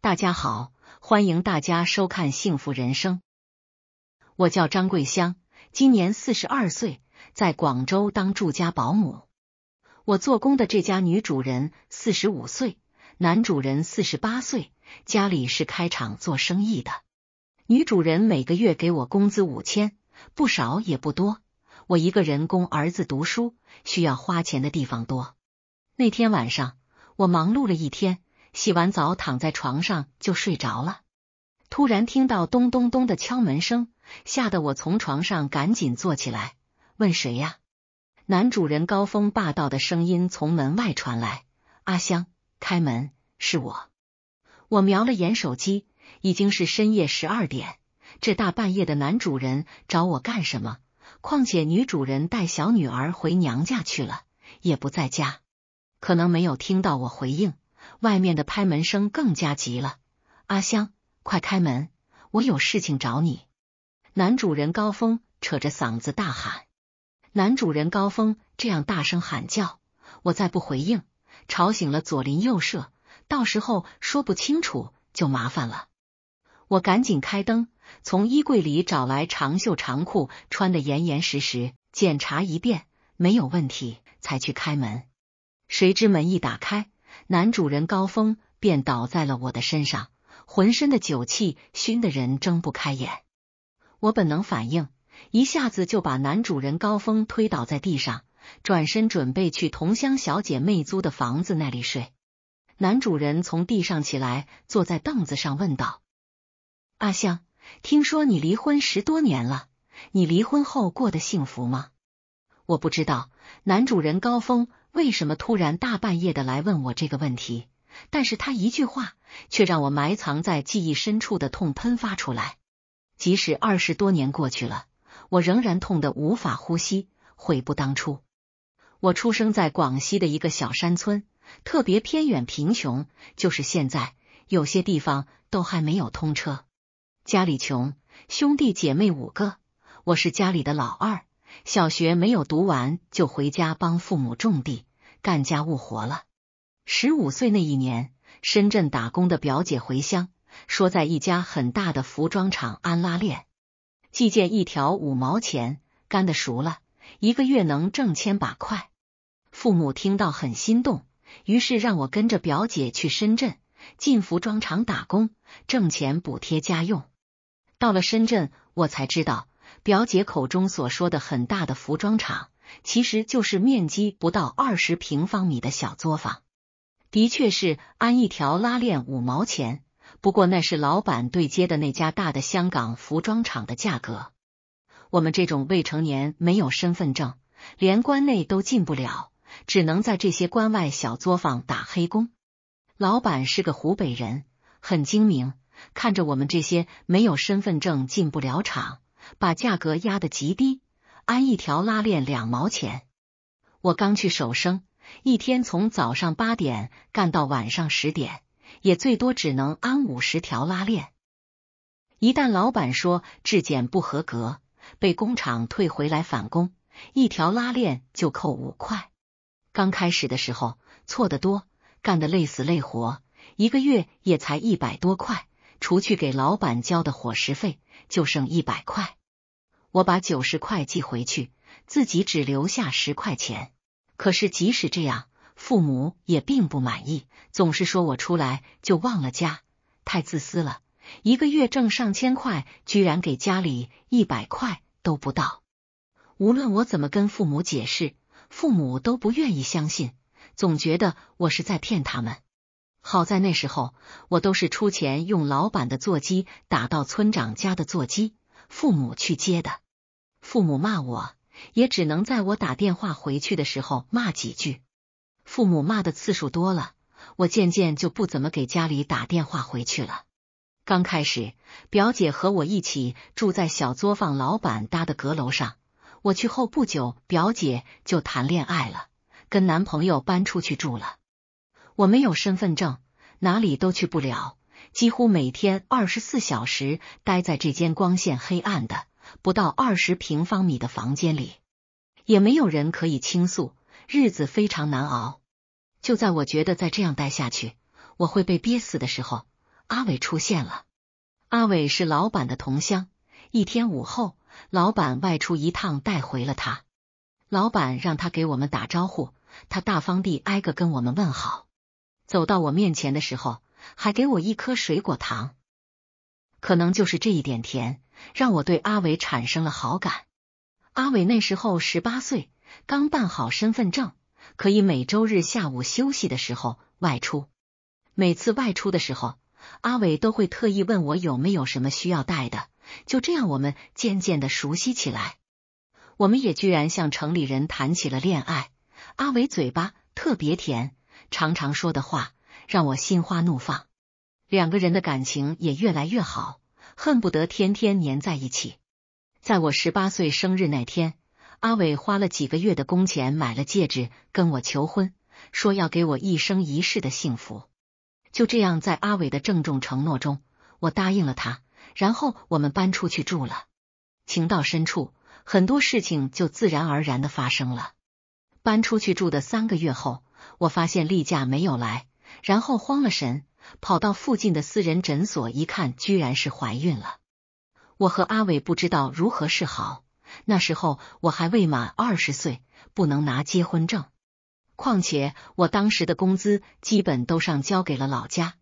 大家好，欢迎大家收看《幸福人生》。我叫张桂香，今年四十二岁，在广州当住家保姆。我做工的这家女主人四十五岁，男主人四十八岁，家里是开厂做生意的。女主人每个月给我工资五千，不少也不多。我一个人供儿子读书，需要花钱的地方多。那天晚上，我忙碌了一天。洗完澡躺在床上就睡着了，突然听到咚咚咚的敲门声，吓得我从床上赶紧坐起来，问谁呀？男主人高峰霸道的声音从门外传来：“阿香，开门，是我。”我瞄了眼手机，已经是深夜十二点，这大半夜的男主人找我干什么？况且女主人带小女儿回娘家去了，也不在家，可能没有听到我回应。外面的拍门声更加急了，阿香，快开门，我有事情找你。男主人高峰扯着嗓子大喊。男主人高峰这样大声喊叫，我再不回应，吵醒了左邻右舍，到时候说不清楚就麻烦了。我赶紧开灯，从衣柜里找来长袖长裤，穿得严严实实，检查一遍没有问题，才去开门。谁知门一打开。男主人高峰便倒在了我的身上，浑身的酒气熏得人睁不开眼。我本能反应，一下子就把男主人高峰推倒在地上，转身准备去同乡小姐妹租的房子那里睡。男主人从地上起来，坐在凳子上问道：“阿香，听说你离婚十多年了，你离婚后过得幸福吗？”我不知道。男主人高峰。为什么突然大半夜的来问我这个问题？但是他一句话却让我埋藏在记忆深处的痛喷发出来。即使二十多年过去了，我仍然痛得无法呼吸，悔不当初。我出生在广西的一个小山村，特别偏远贫穷，就是现在有些地方都还没有通车。家里穷，兄弟姐妹五个，我是家里的老二。小学没有读完就回家帮父母种地。干家务活了。十五岁那一年，深圳打工的表姐回乡，说在一家很大的服装厂安拉链，计件一条五毛钱，干的熟了，一个月能挣千把块。父母听到很心动，于是让我跟着表姐去深圳进服装厂打工，挣钱补贴家用。到了深圳，我才知道表姐口中所说的很大的服装厂。其实就是面积不到二十平方米的小作坊，的确是安一条拉链五毛钱。不过那是老板对接的那家大的香港服装厂的价格。我们这种未成年没有身份证，连关内都进不了，只能在这些关外小作坊打黑工。老板是个湖北人，很精明，看着我们这些没有身份证进不了厂，把价格压得极低。安一条拉链两毛钱，我刚去手生，一天从早上八点干到晚上十点，也最多只能安五十条拉链。一旦老板说质检不合格，被工厂退回来返工，一条拉链就扣五块。刚开始的时候错的多，干的累死累活，一个月也才一百多块，除去给老板交的伙食费，就剩一百块。我把九十块寄回去，自己只留下十块钱。可是即使这样，父母也并不满意，总是说我出来就忘了家，太自私了。一个月挣上千块，居然给家里一百块都不到。无论我怎么跟父母解释，父母都不愿意相信，总觉得我是在骗他们。好在那时候，我都是出钱用老板的座机打到村长家的座机。父母去接的，父母骂我也只能在我打电话回去的时候骂几句。父母骂的次数多了，我渐渐就不怎么给家里打电话回去了。刚开始，表姐和我一起住在小作坊老板搭的阁楼上，我去后不久，表姐就谈恋爱了，跟男朋友搬出去住了。我没有身份证，哪里都去不了。几乎每天二十四小时待在这间光线黑暗的不到二十平方米的房间里，也没有人可以倾诉，日子非常难熬。就在我觉得再这样待下去我会被憋死的时候，阿伟出现了。阿伟是老板的同乡，一天午后，老板外出一趟带回了他。老板让他给我们打招呼，他大方地挨个跟我们问好。走到我面前的时候。还给我一颗水果糖，可能就是这一点甜，让我对阿伟产生了好感。阿伟那时候十八岁，刚办好身份证，可以每周日下午休息的时候外出。每次外出的时候，阿伟都会特意问我有没有什么需要带的。就这样，我们渐渐的熟悉起来。我们也居然向城里人谈起了恋爱。阿伟嘴巴特别甜，常常说的话。让我心花怒放，两个人的感情也越来越好，恨不得天天黏在一起。在我十八岁生日那天，阿伟花了几个月的工钱买了戒指，跟我求婚，说要给我一生一世的幸福。就这样，在阿伟的郑重承诺中，我答应了他，然后我们搬出去住了。情到深处，很多事情就自然而然的发生了。搬出去住的三个月后，我发现例假没有来。然后慌了神，跑到附近的私人诊所一看，居然是怀孕了。我和阿伟不知道如何是好。那时候我还未满二十岁，不能拿结婚证。况且我当时的工资基本都上交给了老家，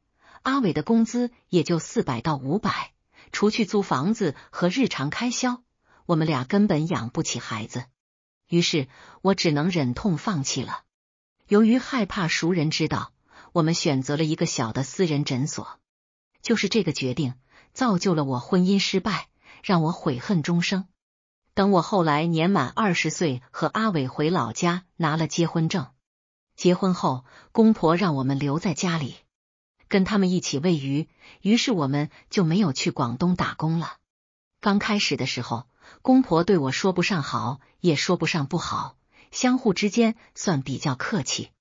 阿伟的工资也就四百到五百，除去租房子和日常开销，我们俩根本养不起孩子。于是我只能忍痛放弃了。由于害怕熟人知道。我们选择了一个小的私人诊所，就是这个决定造就了我婚姻失败，让我悔恨终生。等我后来年满二十岁，和阿伟回老家拿了结婚证。结婚后，公婆让我们留在家里，跟他们一起喂鱼，于是我们就没有去广东打工了。刚开始的时候，公婆对我说不上好，也说不上不好，相互之间算比较客气。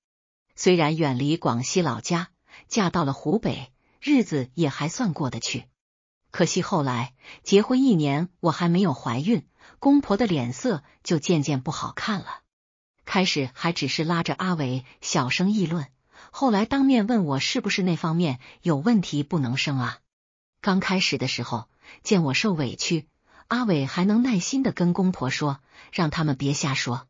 虽然远离广西老家，嫁到了湖北，日子也还算过得去。可惜后来结婚一年，我还没有怀孕，公婆的脸色就渐渐不好看了。开始还只是拉着阿伟小声议论，后来当面问我是不是那方面有问题不能生啊。刚开始的时候，见我受委屈，阿伟还能耐心的跟公婆说，让他们别瞎说。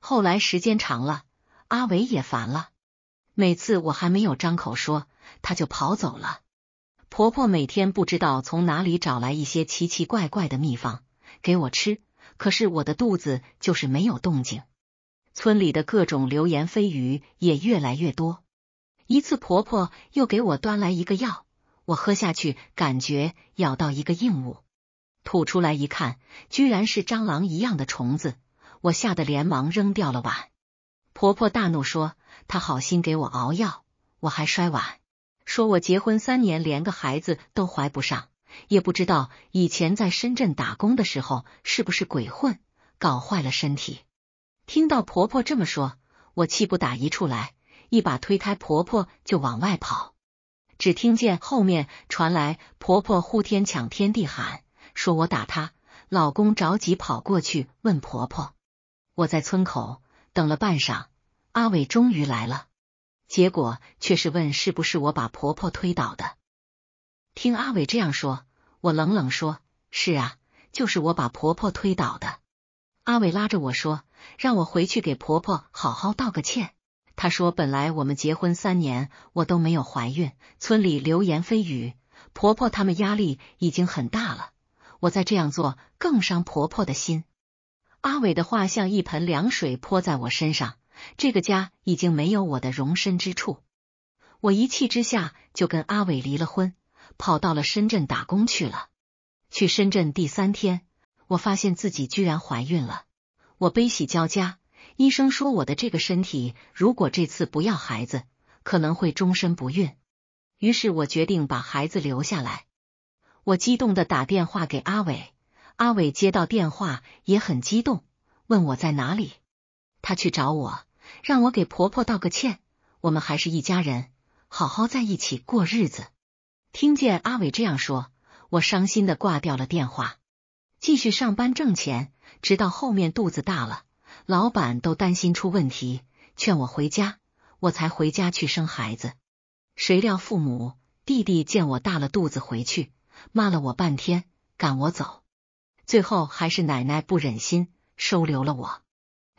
后来时间长了，阿伟也烦了。每次我还没有张口说，他就跑走了。婆婆每天不知道从哪里找来一些奇奇怪怪的秘方给我吃，可是我的肚子就是没有动静。村里的各种流言蜚语也越来越多。一次，婆婆又给我端来一个药，我喝下去，感觉咬到一个硬物，吐出来一看，居然是蟑螂一样的虫子，我吓得连忙扔掉了碗。婆婆大怒说。她好心给我熬药，我还摔碗，说我结婚三年连个孩子都怀不上，也不知道以前在深圳打工的时候是不是鬼混，搞坏了身体。听到婆婆这么说，我气不打一处来，一把推开婆婆就往外跑。只听见后面传来婆婆呼天抢天地喊，说我打她。老公着急跑过去问婆婆，我在村口等了半晌。阿伟终于来了，结果却是问是不是我把婆婆推倒的。听阿伟这样说，我冷冷说：“是啊，就是我把婆婆推倒的。”阿伟拉着我说：“让我回去给婆婆好好道个歉。”他说：“本来我们结婚三年，我都没有怀孕，村里流言蜚语，婆婆他们压力已经很大了，我再这样做更伤婆婆的心。”阿伟的话像一盆凉水泼在我身上。这个家已经没有我的容身之处，我一气之下就跟阿伟离了婚，跑到了深圳打工去了。去深圳第三天，我发现自己居然怀孕了，我悲喜交加。医生说我的这个身体如果这次不要孩子，可能会终身不孕。于是我决定把孩子留下来。我激动的打电话给阿伟，阿伟接到电话也很激动，问我在哪里，他去找我。让我给婆婆道个歉，我们还是一家人，好好在一起过日子。听见阿伟这样说，我伤心的挂掉了电话，继续上班挣钱。直到后面肚子大了，老板都担心出问题，劝我回家，我才回家去生孩子。谁料父母、弟弟见我大了肚子回去，骂了我半天，赶我走。最后还是奶奶不忍心，收留了我。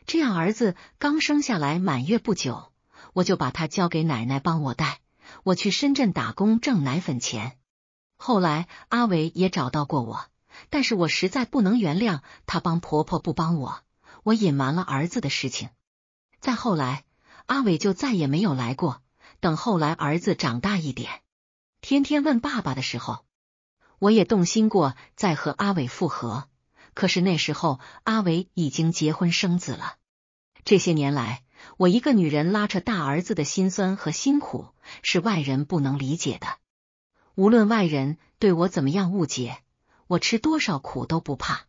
这样，儿子刚生下来满月不久，我就把他交给奶奶帮我带，我去深圳打工挣奶粉钱。后来阿伟也找到过我，但是我实在不能原谅他帮婆婆不帮我，我隐瞒了儿子的事情。再后来，阿伟就再也没有来过。等后来儿子长大一点，天天问爸爸的时候，我也动心过，再和阿伟复合。可是那时候，阿伟已经结婚生子了。这些年来，我一个女人拉扯大儿子的辛酸和辛苦是外人不能理解的。无论外人对我怎么样误解，我吃多少苦都不怕。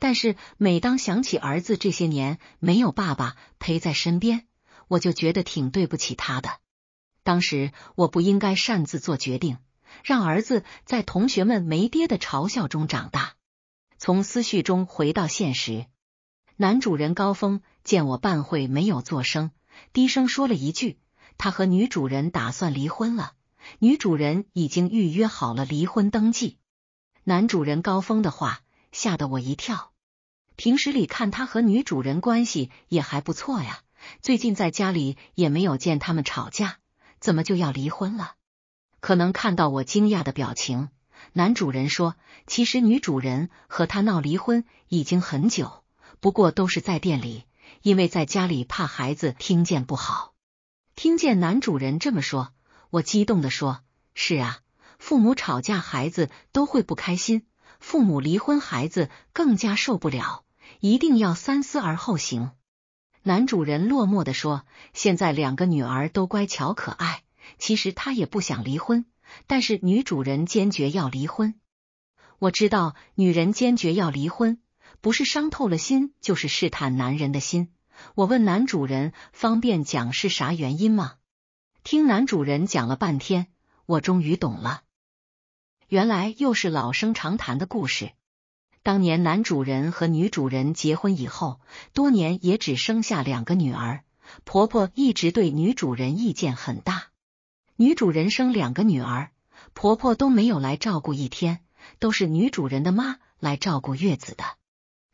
但是每当想起儿子这些年没有爸爸陪在身边，我就觉得挺对不起他的。当时我不应该擅自做决定，让儿子在同学们没爹的嘲笑中长大。从思绪中回到现实，男主人高峰见我半会没有作声，低声说了一句：“他和女主人打算离婚了，女主人已经预约好了离婚登记。”男主人高峰的话吓得我一跳。平时里看他和女主人关系也还不错呀，最近在家里也没有见他们吵架，怎么就要离婚了？可能看到我惊讶的表情。男主人说：“其实女主人和他闹离婚已经很久，不过都是在店里，因为在家里怕孩子听见不好。”听见男主人这么说，我激动的说：“是啊，父母吵架孩子都会不开心，父母离婚孩子更加受不了，一定要三思而后行。”男主人落寞的说：“现在两个女儿都乖巧可爱，其实他也不想离婚。”但是女主人坚决要离婚，我知道女人坚决要离婚，不是伤透了心，就是试探男人的心。我问男主人方便讲是啥原因吗？听男主人讲了半天，我终于懂了，原来又是老生常谈的故事。当年男主人和女主人结婚以后，多年也只生下两个女儿，婆婆一直对女主人意见很大。女主人生两个女儿，婆婆都没有来照顾一天，都是女主人的妈来照顾月子的。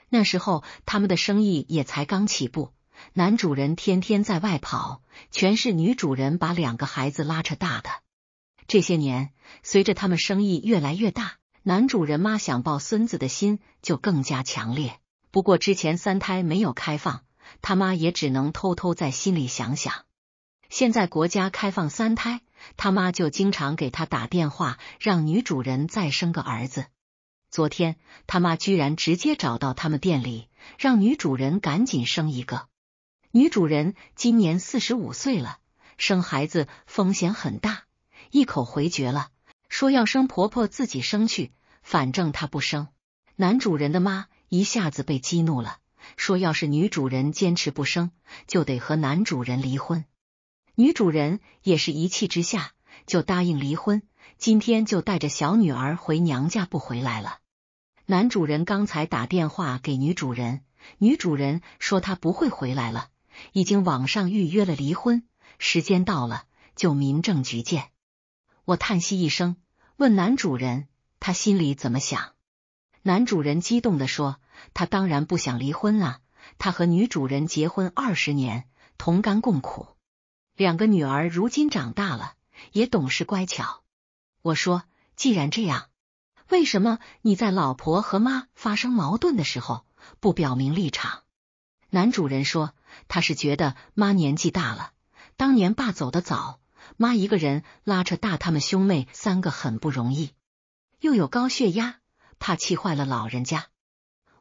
那时候他们的生意也才刚起步，男主人天天在外跑，全是女主人把两个孩子拉扯大的。这些年，随着他们生意越来越大，男主人妈想抱孙子的心就更加强烈。不过之前三胎没有开放，他妈也只能偷偷在心里想想。现在国家开放三胎。他妈就经常给他打电话，让女主人再生个儿子。昨天他妈居然直接找到他们店里，让女主人赶紧生一个。女主人今年四十五岁了，生孩子风险很大，一口回绝了，说要生婆婆自己生去，反正她不生。男主人的妈一下子被激怒了，说要是女主人坚持不生，就得和男主人离婚。女主人也是一气之下就答应离婚，今天就带着小女儿回娘家不回来了。男主人刚才打电话给女主人，女主人说她不会回来了，已经网上预约了离婚，时间到了就民政局见。我叹息一声，问男主人他心里怎么想。男主人激动的说：“他当然不想离婚了，他和女主人结婚二十年，同甘共苦。”两个女儿如今长大了，也懂事乖巧。我说，既然这样，为什么你在老婆和妈发生矛盾的时候不表明立场？男主人说，他是觉得妈年纪大了，当年爸走得早，妈一个人拉扯大他们兄妹三个很不容易，又有高血压，怕气坏了老人家。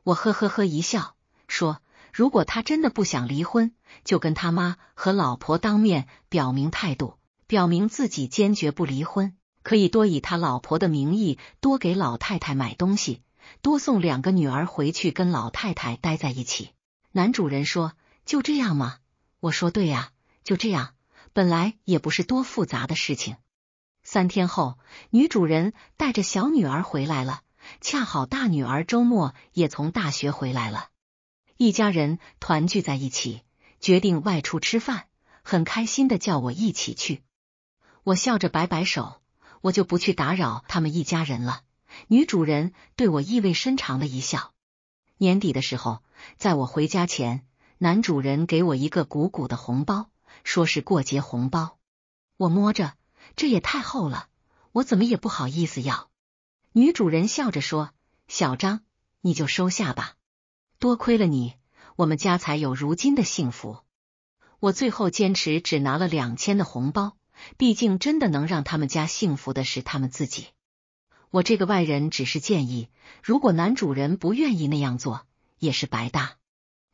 我呵呵呵一笑，说。如果他真的不想离婚，就跟他妈和老婆当面表明态度，表明自己坚决不离婚。可以多以他老婆的名义多给老太太买东西，多送两个女儿回去跟老太太待在一起。男主人说：“就这样吗？”我说：“对呀，就这样。本来也不是多复杂的事情。”三天后，女主人带着小女儿回来了，恰好大女儿周末也从大学回来了。一家人团聚在一起，决定外出吃饭，很开心的叫我一起去。我笑着摆摆手，我就不去打扰他们一家人了。女主人对我意味深长的一笑。年底的时候，在我回家前，男主人给我一个鼓鼓的红包，说是过节红包。我摸着，这也太厚了，我怎么也不好意思要。女主人笑着说：“小张，你就收下吧。”多亏了你，我们家才有如今的幸福。我最后坚持只拿了两千的红包，毕竟真的能让他们家幸福的是他们自己。我这个外人只是建议，如果男主人不愿意那样做，也是白搭。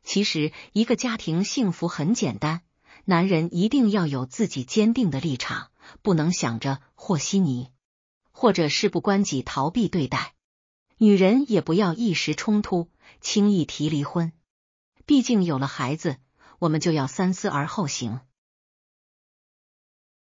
其实一个家庭幸福很简单，男人一定要有自己坚定的立场，不能想着和稀泥或者事不关己逃避对待。女人也不要一时冲突。轻易提离婚，毕竟有了孩子，我们就要三思而后行。